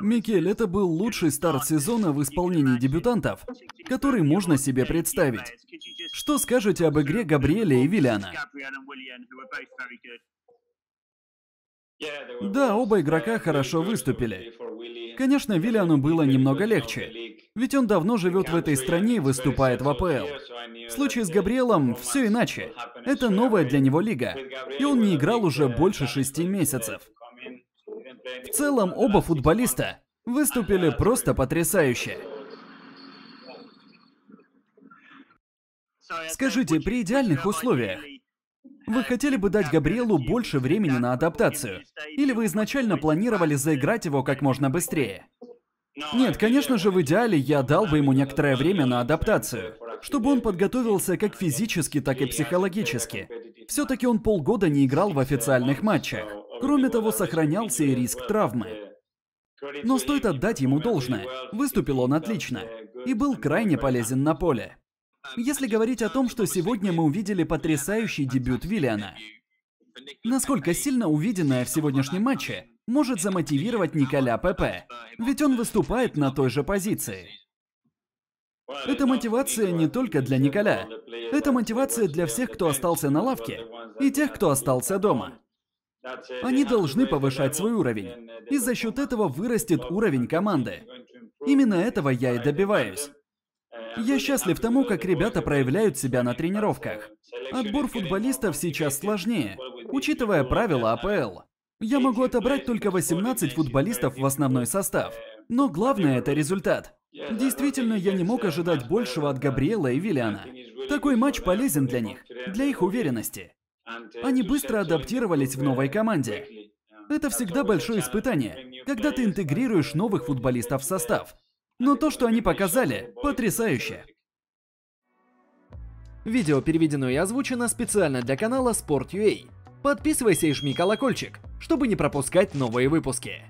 Микель, это был лучший старт сезона в исполнении дебютантов, который можно себе представить. Что скажете об игре Габриэля и Виляна? Да, оба игрока хорошо выступили. Конечно, Виллиану было немного легче, ведь он давно живет в этой стране и выступает в АПЛ. В случае с Габриэлом все иначе. Это новая для него лига, и он не играл уже больше шести месяцев. В целом, оба футболиста выступили просто потрясающе. Скажите, при идеальных условиях вы хотели бы дать Габриэлу больше времени на адаптацию? Или вы изначально планировали заиграть его как можно быстрее? Нет, конечно же, в идеале я дал бы ему некоторое время на адаптацию, чтобы он подготовился как физически, так и психологически. Все-таки он полгода не играл в официальных матчах. Кроме того, сохранялся и риск травмы. Но стоит отдать ему должное. Выступил он отлично и был крайне полезен на поле. Если говорить о том, что сегодня мы увидели потрясающий дебют Виллиана, насколько сильно увиденное в сегодняшнем матче может замотивировать Николя ПП, ведь он выступает на той же позиции. Это мотивация не только для Николя. Это мотивация для всех, кто остался на лавке, и тех, кто остался дома. Они должны повышать свой уровень. И за счет этого вырастет уровень команды. Именно этого я и добиваюсь. Я счастлив тому, как ребята проявляют себя на тренировках. Отбор футболистов сейчас сложнее, учитывая правила АПЛ. Я могу отобрать только 18 футболистов в основной состав. Но главное – это результат. Действительно, я не мог ожидать большего от Габриэла и Виллиана. Такой матч полезен для них, для их уверенности. Они быстро адаптировались в новой команде. Это всегда большое испытание, когда ты интегрируешь новых футболистов в состав. Но то, что они показали, потрясающе. Видео переведено и озвучено специально для канала Sport.ua. Подписывайся и жми колокольчик, чтобы не пропускать новые выпуски.